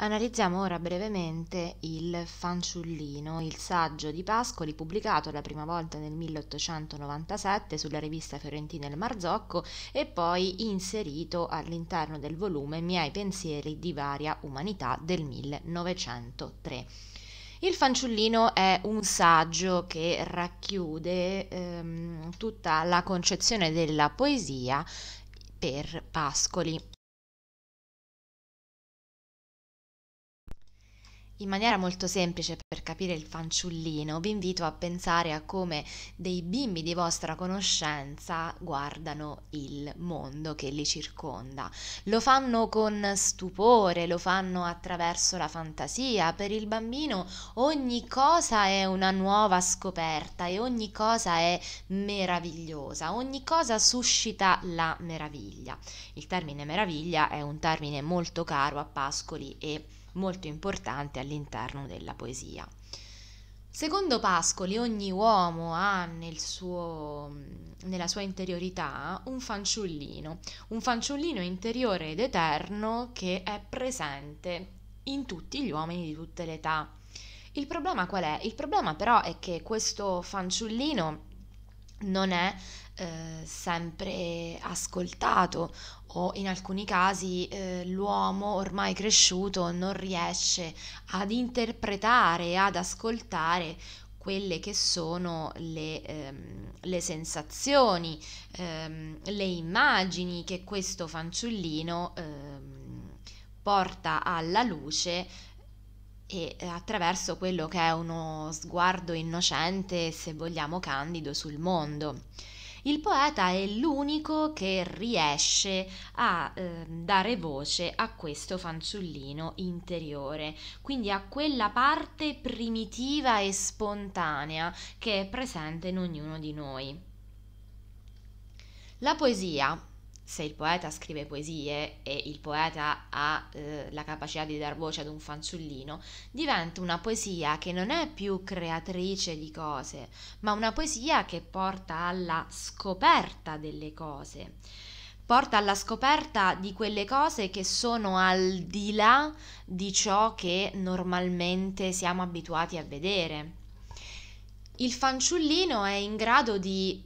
Analizziamo ora brevemente il fanciullino, il saggio di Pascoli pubblicato la prima volta nel 1897 sulla rivista fiorentina Il Marzocco e poi inserito all'interno del volume Miei pensieri di varia umanità del 1903. Il fanciullino è un saggio che racchiude ehm, tutta la concezione della poesia per Pascoli. In maniera molto semplice per capire il fanciullino, vi invito a pensare a come dei bimbi di vostra conoscenza guardano il mondo che li circonda. Lo fanno con stupore, lo fanno attraverso la fantasia. Per il bambino ogni cosa è una nuova scoperta e ogni cosa è meravigliosa, ogni cosa suscita la meraviglia. Il termine meraviglia è un termine molto caro a Pascoli e molto importante all'interno della poesia. Secondo Pascoli, ogni uomo ha nel suo, nella sua interiorità un fanciullino, un fanciullino interiore ed eterno che è presente in tutti gli uomini di tutte le età. Il problema qual è? Il problema però è che questo fanciullino non è eh, sempre ascoltato o in alcuni casi eh, l'uomo ormai cresciuto non riesce ad interpretare, ad ascoltare quelle che sono le, ehm, le sensazioni, ehm, le immagini che questo fanciullino ehm, porta alla luce e eh, attraverso quello che è uno sguardo innocente, se vogliamo candido, sul mondo. Il poeta è l'unico che riesce a eh, dare voce a questo fanciullino interiore, quindi a quella parte primitiva e spontanea che è presente in ognuno di noi. La poesia se il poeta scrive poesie e il poeta ha eh, la capacità di dar voce ad un fanciullino, diventa una poesia che non è più creatrice di cose, ma una poesia che porta alla scoperta delle cose. Porta alla scoperta di quelle cose che sono al di là di ciò che normalmente siamo abituati a vedere. Il fanciullino è in grado di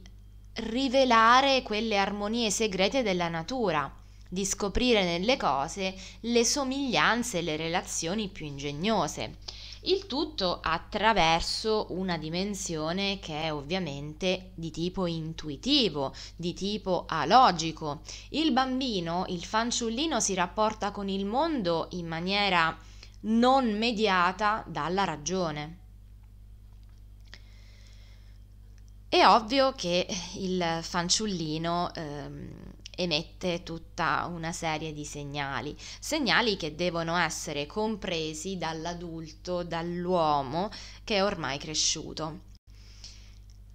rivelare quelle armonie segrete della natura, di scoprire nelle cose le somiglianze e le relazioni più ingegnose. Il tutto attraverso una dimensione che è ovviamente di tipo intuitivo, di tipo alogico. Il bambino, il fanciullino si rapporta con il mondo in maniera non mediata dalla ragione. È ovvio che il fanciullino ehm, emette tutta una serie di segnali, segnali che devono essere compresi dall'adulto, dall'uomo che è ormai cresciuto.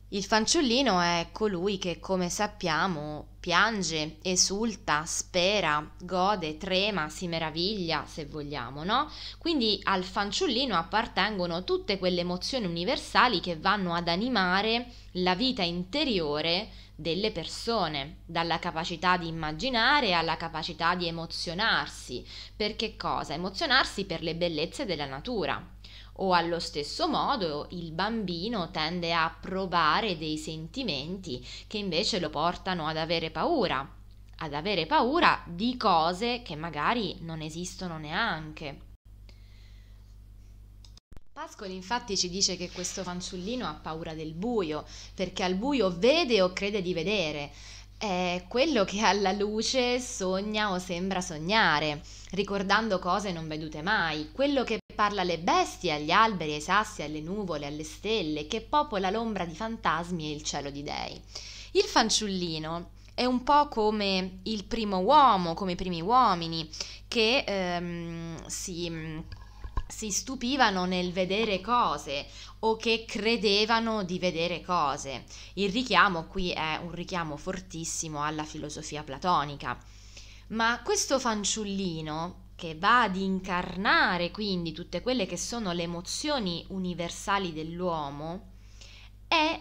Il fanciullino è colui che, come sappiamo, piange, esulta, spera, gode, trema, si meraviglia, se vogliamo, no? Quindi al fanciullino appartengono tutte quelle emozioni universali che vanno ad animare la vita interiore delle persone, dalla capacità di immaginare alla capacità di emozionarsi. Per che cosa? Emozionarsi per le bellezze della natura, o allo stesso modo il bambino tende a provare dei sentimenti che invece lo portano ad avere avere paura, ad avere paura di cose che magari non esistono neanche. Pascoli infatti ci dice che questo fanciullino ha paura del buio, perché al buio vede o crede di vedere. È quello che alla luce sogna o sembra sognare, ricordando cose non vedute mai, quello che parla alle bestie, agli alberi, ai sassi, alle nuvole, alle stelle, che popola l'ombra di fantasmi e il cielo di dei. Il fanciullino è un po' come il primo uomo, come i primi uomini, che ehm, si, si stupivano nel vedere cose o che credevano di vedere cose. Il richiamo qui è un richiamo fortissimo alla filosofia platonica. Ma questo fanciullino che va ad incarnare quindi tutte quelle che sono le emozioni universali dell'uomo, è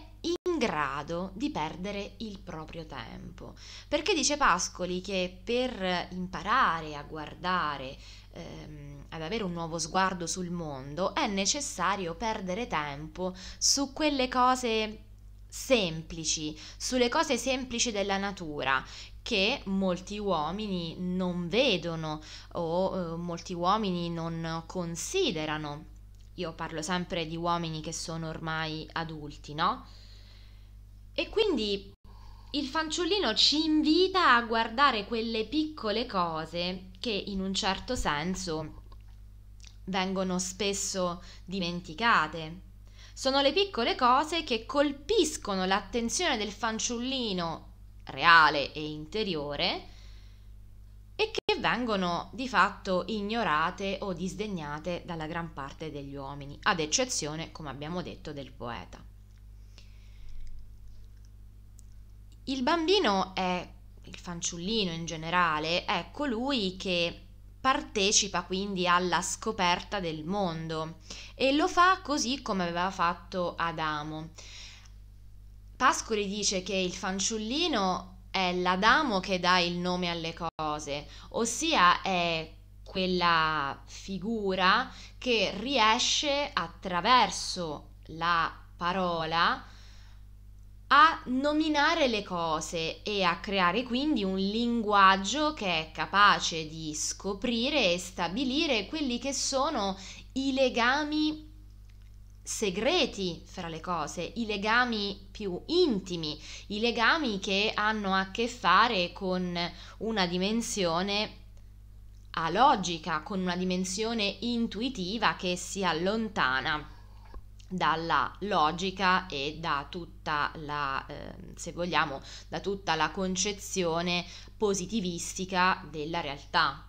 grado di perdere il proprio tempo. Perché dice Pascoli che per imparare a guardare, ehm, ad avere un nuovo sguardo sul mondo, è necessario perdere tempo su quelle cose semplici, sulle cose semplici della natura che molti uomini non vedono o eh, molti uomini non considerano. Io parlo sempre di uomini che sono ormai adulti, no? E quindi il fanciullino ci invita a guardare quelle piccole cose che in un certo senso vengono spesso dimenticate. Sono le piccole cose che colpiscono l'attenzione del fanciullino reale e interiore e che vengono di fatto ignorate o disdegnate dalla gran parte degli uomini, ad eccezione, come abbiamo detto, del poeta. Il bambino è, il fanciullino in generale, è colui che partecipa quindi alla scoperta del mondo e lo fa così come aveva fatto Adamo. Pascoli dice che il fanciullino è l'Adamo che dà il nome alle cose, ossia è quella figura che riesce attraverso la parola a nominare le cose e a creare quindi un linguaggio che è capace di scoprire e stabilire quelli che sono i legami segreti fra le cose, i legami più intimi, i legami che hanno a che fare con una dimensione alogica, con una dimensione intuitiva che si allontana dalla logica e da tutta la, eh, se vogliamo, da tutta la concezione positivistica della realtà.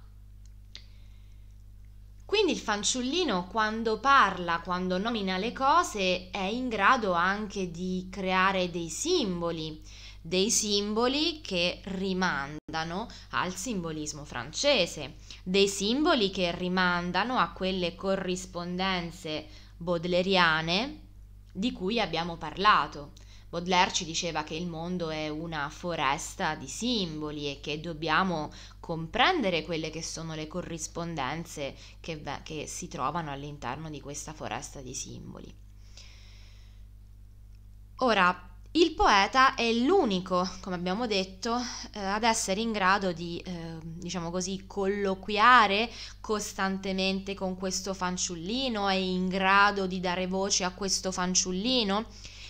Quindi il fanciullino quando parla, quando nomina le cose, è in grado anche di creare dei simboli, dei simboli che rimandano al simbolismo francese, dei simboli che rimandano a quelle corrispondenze baudelairiane di cui abbiamo parlato. Baudelaire ci diceva che il mondo è una foresta di simboli e che dobbiamo comprendere quelle che sono le corrispondenze che, che si trovano all'interno di questa foresta di simboli. Ora, il poeta è l'unico, come abbiamo detto, eh, ad essere in grado di, eh, diciamo così, colloquiare costantemente con questo fanciullino, è in grado di dare voce a questo fanciullino.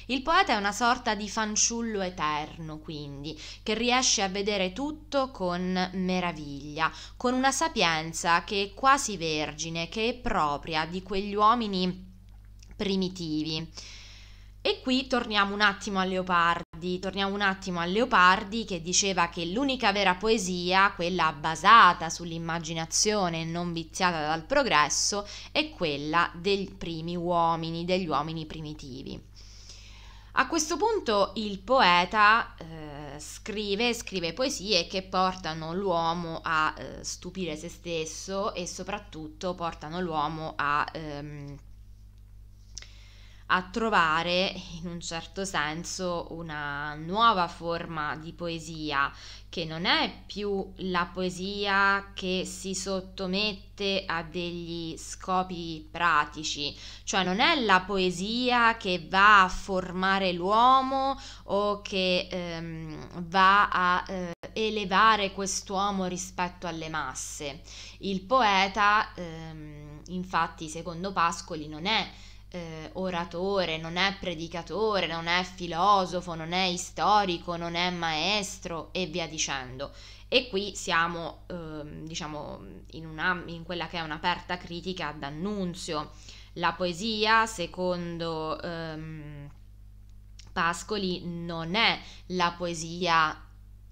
Il poeta è una sorta di fanciullo eterno, quindi, che riesce a vedere tutto con meraviglia, con una sapienza che è quasi vergine, che è propria di quegli uomini primitivi. E qui torniamo un attimo a Leopardi, torniamo un attimo a Leopardi che diceva che l'unica vera poesia, quella basata sull'immaginazione e non viziata dal progresso, è quella dei primi uomini, degli uomini primitivi. A questo punto il poeta eh, scrive, scrive poesie che portano l'uomo a eh, stupire se stesso e soprattutto portano l'uomo a... Ehm, a trovare in un certo senso una nuova forma di poesia che non è più la poesia che si sottomette a degli scopi pratici, cioè non è la poesia che va a formare l'uomo o che ehm, va a eh, elevare quest'uomo rispetto alle masse. Il poeta, ehm, infatti, secondo Pascoli, non è eh, oratore, non è predicatore, non è filosofo, non è storico, non è maestro e via dicendo. E qui siamo, eh, diciamo, in, una, in, quella che è un'aperta critica ad Annunzio. La poesia, secondo ehm, Pascoli, non è la poesia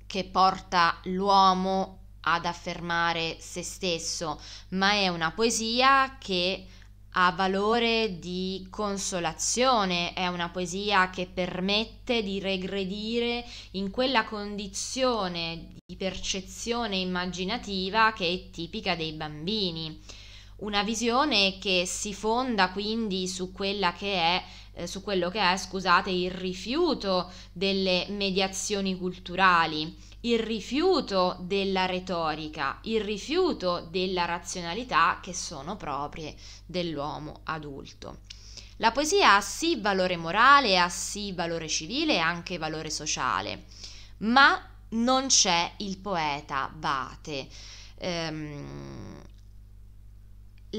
che porta l'uomo ad affermare se stesso, ma è una poesia che ha valore di consolazione, è una poesia che permette di regredire in quella condizione di percezione immaginativa che è tipica dei bambini. Una visione che si fonda quindi su quella che è eh, su quello che è, scusate, il rifiuto delle mediazioni culturali, il rifiuto della retorica, il rifiuto della razionalità che sono proprie dell'uomo adulto. La poesia ha sì valore morale, ha sì valore civile e anche valore sociale, ma non c'è il poeta vate. Ehm,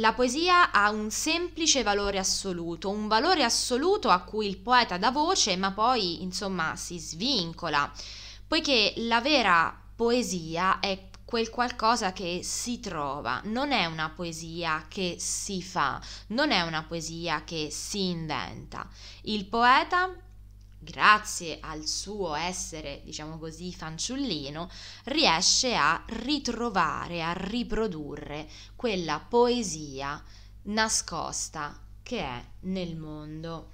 la poesia ha un semplice valore assoluto, un valore assoluto a cui il poeta dà voce, ma poi insomma si svincola, poiché la vera poesia è quel qualcosa che si trova, non è una poesia che si fa, non è una poesia che si inventa. Il poeta grazie al suo essere, diciamo così, fanciullino, riesce a ritrovare, a riprodurre quella poesia nascosta che è nel mondo.